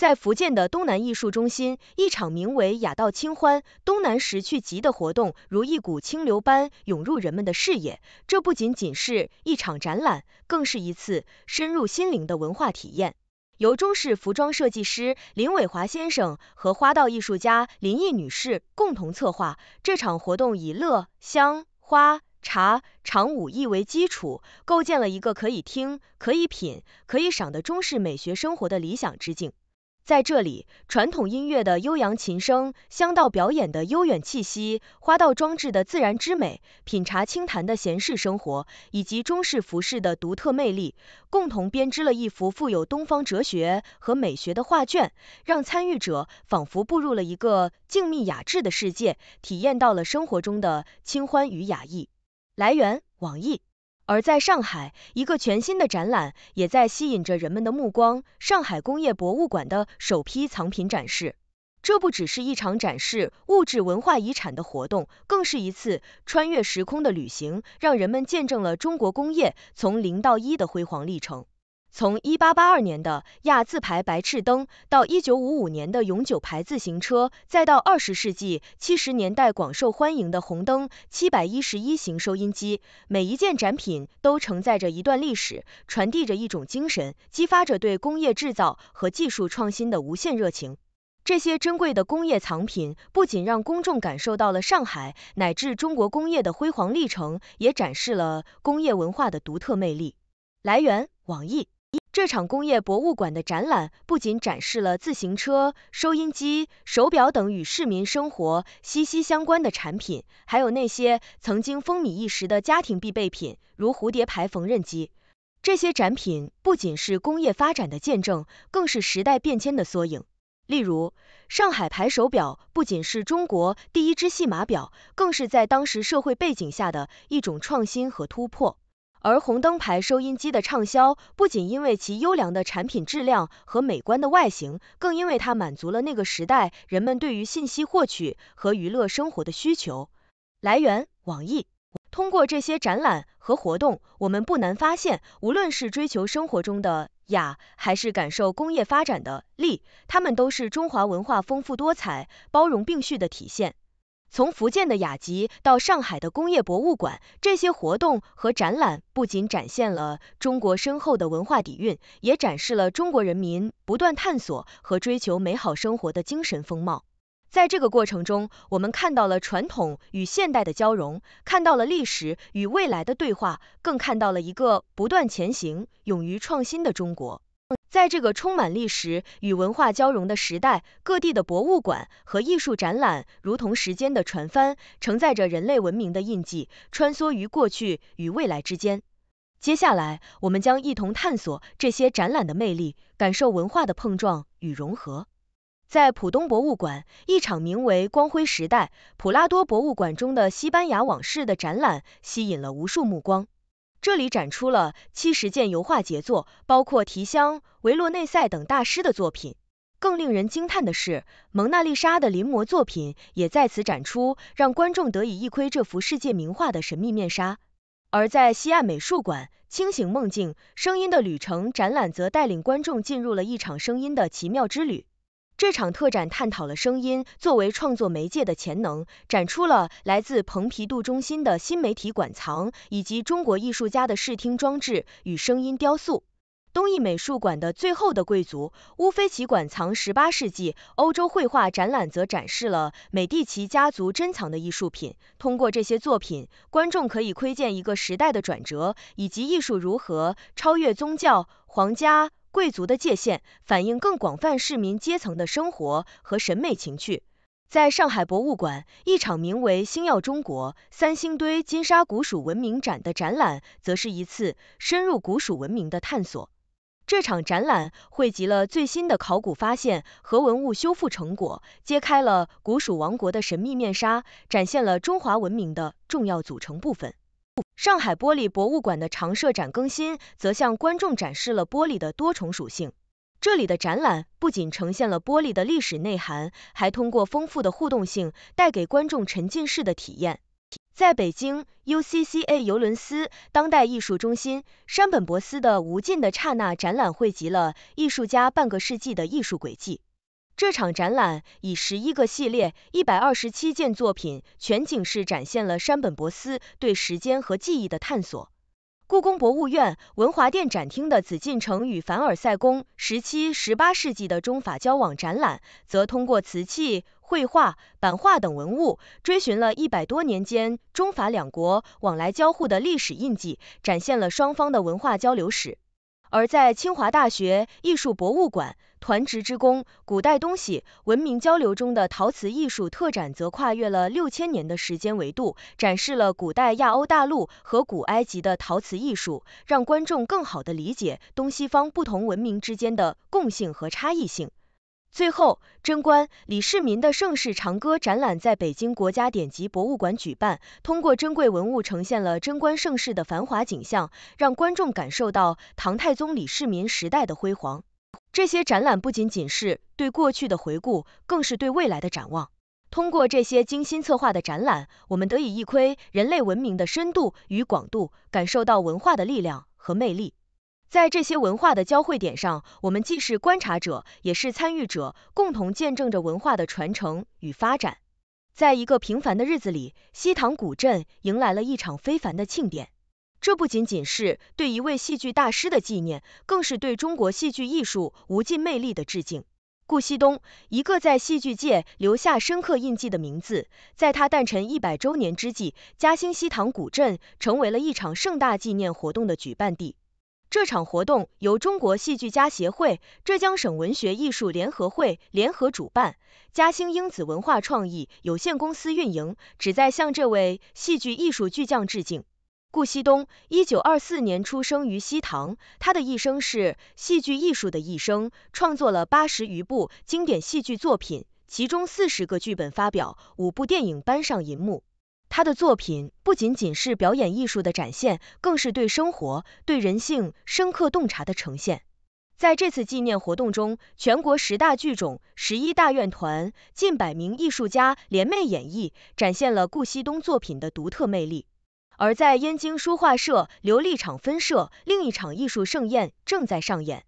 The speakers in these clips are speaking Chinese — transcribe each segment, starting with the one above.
在福建的东南艺术中心，一场名为“雅道清欢：东南拾趣集”的活动，如一股清流般涌入人们的视野。这不仅仅是一场展览，更是一次深入心灵的文化体验。由中式服装设计师林伟华先生和花道艺术家林毅女士共同策划，这场活动以乐、香、花、茶、长武艺为基础，构建了一个可以听、可以品、可以赏的中式美学生活的理想之境。在这里，传统音乐的悠扬琴声、香道表演的悠远气息、花道装置的自然之美、品茶清谈的闲适生活，以及中式服饰的独特魅力，共同编织了一幅富有东方哲学和美学的画卷，让参与者仿佛步入了一个静谧雅致的世界，体验到了生活中的清欢与雅意。来源：网易。而在上海，一个全新的展览也在吸引着人们的目光——上海工业博物馆的首批藏品展示。这不只是一场展示物质文化遗产的活动，更是一次穿越时空的旅行，让人们见证了中国工业从零到一的辉煌历程。从一八八二年的亚字牌白炽灯，到一九五五年的永久牌自行车，再到二十世纪七十年代广受欢迎的红灯七百一十一型收音机，每一件展品都承载着一段历史，传递着一种精神，激发着对工业制造和技术创新的无限热情。这些珍贵的工业藏品不仅让公众感受到了上海乃至中国工业的辉煌历程，也展示了工业文化的独特魅力。来源：网易。这场工业博物馆的展览不仅展示了自行车、收音机、手表等与市民生活息息相关的产品，还有那些曾经风靡一时的家庭必备品，如蝴蝶牌缝纫机。这些展品不仅是工业发展的见证，更是时代变迁的缩影。例如，上海牌手表不仅是中国第一只细码表，更是在当时社会背景下的一种创新和突破。而红灯牌收音机的畅销，不仅因为其优良的产品质量和美观的外形，更因为它满足了那个时代人们对于信息获取和娱乐生活的需求。来源：网易。通过这些展览和活动，我们不难发现，无论是追求生活中的雅，还是感受工业发展的力，它们都是中华文化丰富多彩、包容并蓄的体现。从福建的雅集到上海的工业博物馆，这些活动和展览不仅展现了中国深厚的文化底蕴，也展示了中国人民不断探索和追求美好生活的精神风貌。在这个过程中，我们看到了传统与现代的交融，看到了历史与未来的对话，更看到了一个不断前行、勇于创新的中国。在这个充满历史与文化交融的时代，各地的博物馆和艺术展览如同时间的船帆，承载着人类文明的印记，穿梭于过去与未来之间。接下来，我们将一同探索这些展览的魅力，感受文化的碰撞与融合。在浦东博物馆，一场名为《光辉时代》普拉多博物馆中的西班牙往事的展览吸引了无数目光。这里展出了七十件油画杰作，包括提香、维洛内塞等大师的作品。更令人惊叹的是，蒙娜丽莎的临摹作品也在此展出，让观众得以一窥这幅世界名画的神秘面纱。而在西岸美术馆，《清醒梦境》《声音的旅程》展览则带领观众进入了一场声音的奇妙之旅。这场特展探讨了声音作为创作媒介的潜能，展出了来自蓬皮杜中心的新媒体馆藏以及中国艺术家的视听装置与声音雕塑。东艺美术馆的《最后的贵族》乌菲齐馆藏十八世纪欧洲绘画展览则展示了美第奇家族珍藏的艺术品。通过这些作品，观众可以窥见一个时代的转折，以及艺术如何超越宗教、皇家。贵族的界限反映更广泛市民阶层的生活和审美情趣。在上海博物馆，一场名为《星耀中国三星堆金沙古蜀文明展》的展览，则是一次深入古蜀文明的探索。这场展览汇集了最新的考古发现和文物修复成果，揭开了古蜀王国的神秘面纱，展现了中华文明的重要组成部分。上海玻璃博物馆的常设展更新，则向观众展示了玻璃的多重属性。这里的展览不仅呈现了玻璃的历史内涵，还通过丰富的互动性，带给观众沉浸式的体验。在北京，UCCA 尤伦斯当代艺术中心，山本博司的《无尽的刹那》展览汇集了艺术家半个世纪的艺术轨迹。这场展览以十一个系列、一百二十七件作品全景式展现了山本博斯对时间和记忆的探索。故宫博物院文华殿展厅的《紫禁城与凡尔赛宫：十七、十八世纪的中法交往》展览，则通过瓷器、绘画、版画等文物，追寻了一百多年间中法两国往来交互的历史印记，展现了双方的文化交流史。而在清华大学艺术博物馆。团职之功，古代东西文明交流中的陶瓷艺术特展则跨越了六千年的时间维度，展示了古代亚欧大陆和古埃及的陶瓷艺术，让观众更好的理解东西方不同文明之间的共性和差异性。最后，贞观李世民的盛世长歌展览在北京国家典籍博物馆举办，通过珍贵文物呈现了贞观盛世的繁华景象，让观众感受到唐太宗李世民时代的辉煌。这些展览不仅仅是对过去的回顾，更是对未来的展望。通过这些精心策划的展览，我们得以一窥人类文明的深度与广度，感受到文化的力量和魅力。在这些文化的交汇点上，我们既是观察者，也是参与者，共同见证着文化的传承与发展。在一个平凡的日子里，西塘古镇迎来了一场非凡的庆典。这不仅仅是对一位戏剧大师的纪念，更是对中国戏剧艺术无尽魅力的致敬。顾锡东，一个在戏剧界留下深刻印记的名字，在他诞辰一百周年之际，嘉兴西塘古镇成为了一场盛大纪念活动的举办地。这场活动由中国戏剧家协会、浙江省文学艺术联合会联合主办，嘉兴英子文化创意有限公司运营，旨在向这位戏剧艺术巨匠致敬。顾惜东，一九二四年出生于西塘。他的一生是戏剧艺术的一生，创作了八十余部经典戏剧作品，其中四十个剧本发表，五部电影搬上银幕。他的作品不仅仅是表演艺术的展现，更是对生活、对人性深刻洞察的呈现。在这次纪念活动中，全国十大剧种、十一大院团、近百名艺术家联袂演绎，展现了顾惜东作品的独特魅力。而在燕京书画社琉璃厂分社，另一场艺术盛宴正在上演。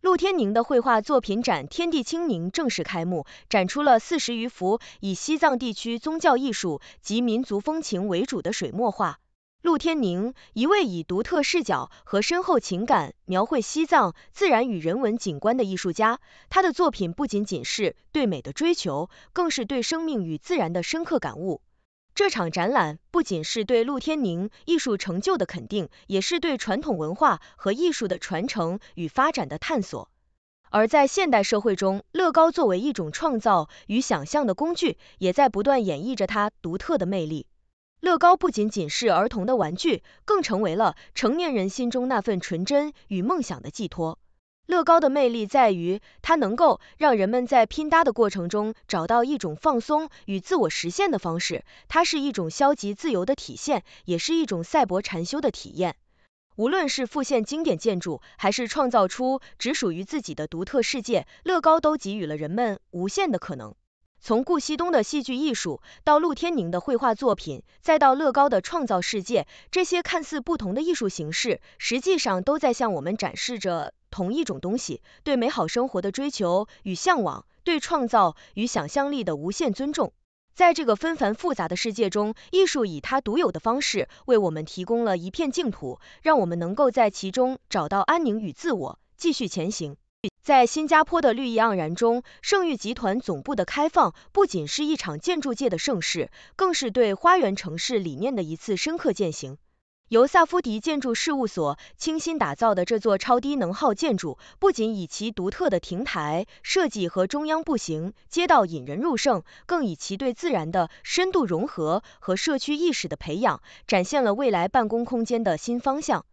陆天宁的绘画作品展“天地清明”正式开幕，展出了四十余幅以西藏地区宗教艺术及民族风情为主的水墨画。陆天宁，一位以独特视角和深厚情感描绘西藏自然与人文景观的艺术家，他的作品不仅仅是对美的追求，更是对生命与自然的深刻感悟。这场展览不仅是对陆天宁艺术成就的肯定，也是对传统文化和艺术的传承与发展的探索。而在现代社会中，乐高作为一种创造与想象的工具，也在不断演绎着它独特的魅力。乐高不仅仅是儿童的玩具，更成为了成年人心中那份纯真与梦想的寄托。乐高的魅力在于，它能够让人们在拼搭的过程中找到一种放松与自我实现的方式。它是一种消极自由的体现，也是一种赛博禅修的体验。无论是复现经典建筑，还是创造出只属于自己的独特世界，乐高都给予了人们无限的可能。从顾锡东的戏剧艺术，到陆天宁的绘画作品，再到乐高的创造世界，这些看似不同的艺术形式，实际上都在向我们展示着。同一种东西，对美好生活的追求与向往，对创造与想象力的无限尊重。在这个纷繁复杂的世界中，艺术以它独有的方式为我们提供了一片净土，让我们能够在其中找到安宁与自我，继续前行。在新加坡的绿意盎然中，圣域集团总部的开放不仅是一场建筑界的盛事，更是对花园城市理念的一次深刻践行。由萨夫迪建筑事务所倾心打造的这座超低能耗建筑，不仅以其独特的亭台设计和中央步行街道引人入胜，更以其对自然的深度融合和社区意识的培养，展现了未来办公空间的新方向。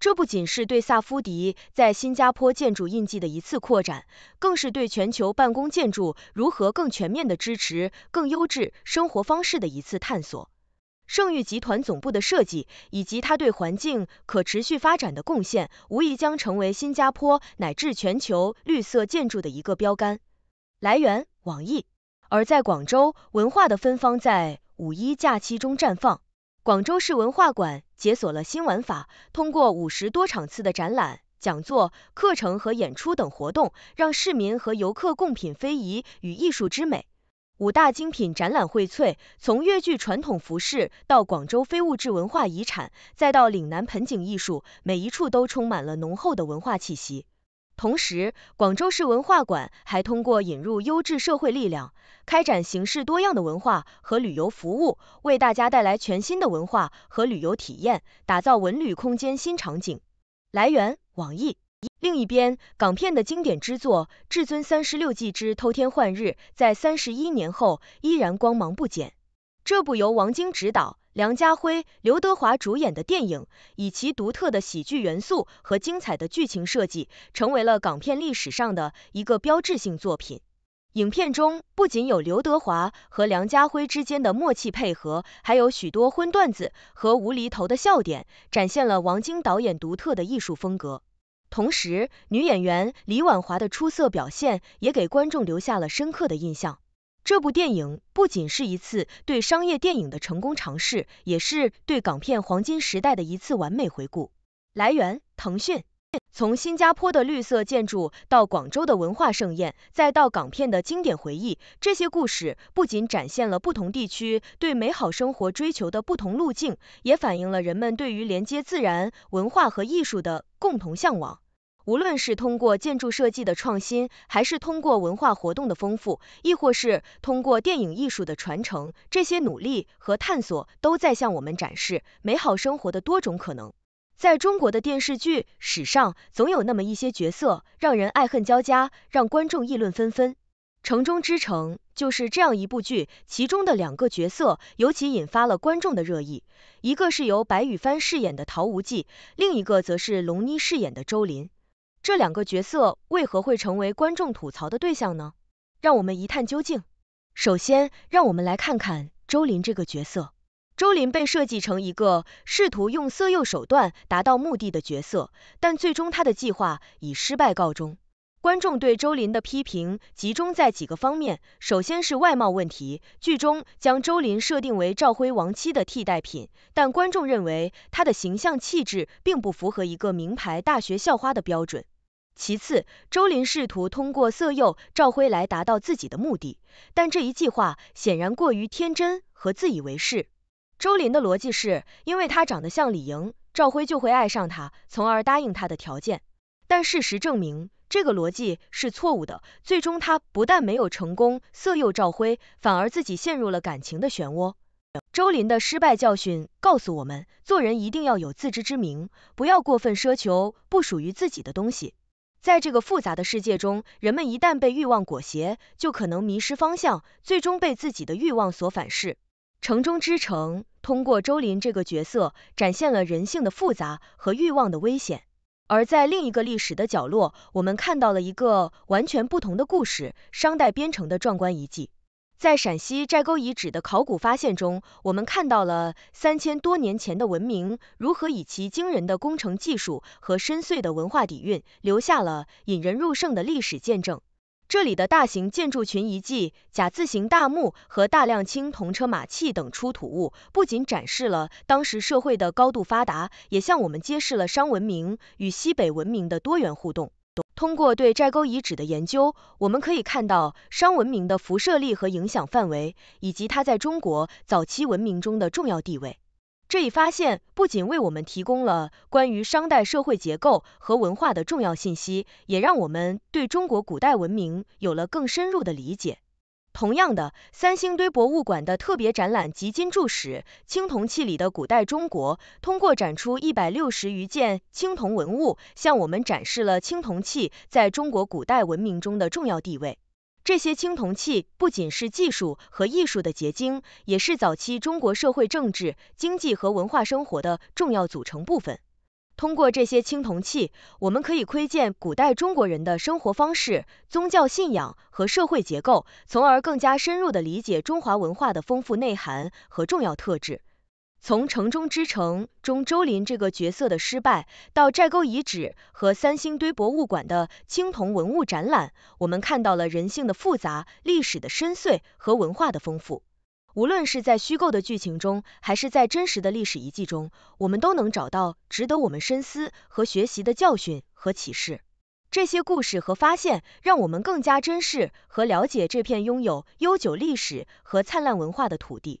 这不仅是对萨夫迪在新加坡建筑印记的一次扩展，更是对全球办公建筑如何更全面的支持更优质生活方式的一次探索。盛誉集团总部的设计以及它对环境可持续发展的贡献，无疑将成为新加坡乃至全球绿色建筑的一个标杆。来源：网易。而在广州，文化的芬芳在五一假期中绽放。广州市文化馆解锁了新玩法，通过五十多场次的展览、讲座、课程和演出等活动，让市民和游客共品非遗与艺术之美。五大精品展览荟萃，从粤剧传统服饰到广州非物质文化遗产，再到岭南盆景艺术，每一处都充满了浓厚的文化气息。同时，广州市文化馆还通过引入优质社会力量，开展形式多样的文化和旅游服务，为大家带来全新的文化和旅游体验，打造文旅空间新场景。来源：网易。另一边，港片的经典之作《至尊三十六计之偷天换日》在三十一年后依然光芒不减。这部由王晶执导、梁家辉、刘德华主演的电影，以其独特的喜剧元素和精彩的剧情设计，成为了港片历史上的一个标志性作品。影片中不仅有刘德华和梁家辉之间的默契配合，还有许多荤段子和无厘头的笑点，展现了王晶导演独特的艺术风格。同时，女演员李婉华的出色表现也给观众留下了深刻的印象。这部电影不仅是一次对商业电影的成功尝试，也是对港片黄金时代的一次完美回顾。来源：腾讯。从新加坡的绿色建筑到广州的文化盛宴，再到港片的经典回忆，这些故事不仅展现了不同地区对美好生活追求的不同路径，也反映了人们对于连接自然、文化和艺术的共同向往。无论是通过建筑设计的创新，还是通过文化活动的丰富，亦或是通过电影艺术的传承，这些努力和探索都在向我们展示美好生活的多种可能。在中国的电视剧史上，总有那么一些角色让人爱恨交加，让观众议论纷纷。《城中之城》就是这样一部剧，其中的两个角色尤其引发了观众的热议。一个是由白羽帆饰演的陶无忌，另一个则是龙妮饰演的周琳。这两个角色为何会成为观众吐槽的对象呢？让我们一探究竟。首先，让我们来看看周琳这个角色。周林被设计成一个试图用色诱手段达到目的的角色，但最终他的计划以失败告终。观众对周林的批评集中在几个方面，首先是外貌问题，剧中将周林设定为赵辉亡妻的替代品，但观众认为他的形象气质并不符合一个名牌大学校花的标准。其次，周林试图通过色诱赵辉来达到自己的目的，但这一计划显然过于天真和自以为是。周林的逻辑是，因为他长得像李莹，赵辉就会爱上他，从而答应他的条件。但事实证明，这个逻辑是错误的。最终，他不但没有成功色诱赵辉，反而自己陷入了感情的漩涡。周林的失败教训告诉我们，做人一定要有自知之明，不要过分奢求不属于自己的东西。在这个复杂的世界中，人们一旦被欲望裹挟，就可能迷失方向，最终被自己的欲望所反噬。城中之城通过周林这个角色，展现了人性的复杂和欲望的危险。而在另一个历史的角落，我们看到了一个完全不同的故事——商代边城的壮观遗迹。在陕西寨沟遗址的考古发现中，我们看到了三千多年前的文明如何以其惊人的工程技术，和深邃的文化底蕴，留下了引人入胜的历史见证。这里的大型建筑群遗迹、甲字形大墓和大量青铜车马器等出土物，不仅展示了当时社会的高度发达，也向我们揭示了商文明与西北文明的多元互动。通过对寨沟遗址的研究，我们可以看到商文明的辐射力和影响范围，以及它在中国早期文明中的重要地位。这一发现不仅为我们提供了关于商代社会结构和文化的重要信息，也让我们对中国古代文明有了更深入的理解。同样的，三星堆博物馆的特别展览《集金铸史：青铜器里的古代中国》，通过展出一百六十余件青铜文物，向我们展示了青铜器在中国古代文明中的重要地位。这些青铜器不仅是技术和艺术的结晶，也是早期中国社会政治、经济和文化生活的重要组成部分。通过这些青铜器，我们可以窥见古代中国人的生活方式、宗教信仰和社会结构，从而更加深入地理解中华文化的丰富内涵和重要特质。从《城中之城》中周林这个角色的失败，到寨沟遗址和三星堆博物馆的青铜文物展览，我们看到了人性的复杂、历史的深邃和文化的丰富。无论是在虚构的剧情中，还是在真实的历史遗迹中，我们都能找到值得我们深思和学习的教训和启示。这些故事和发现，让我们更加珍视和了解这片拥有悠久历史和灿烂文化的土地。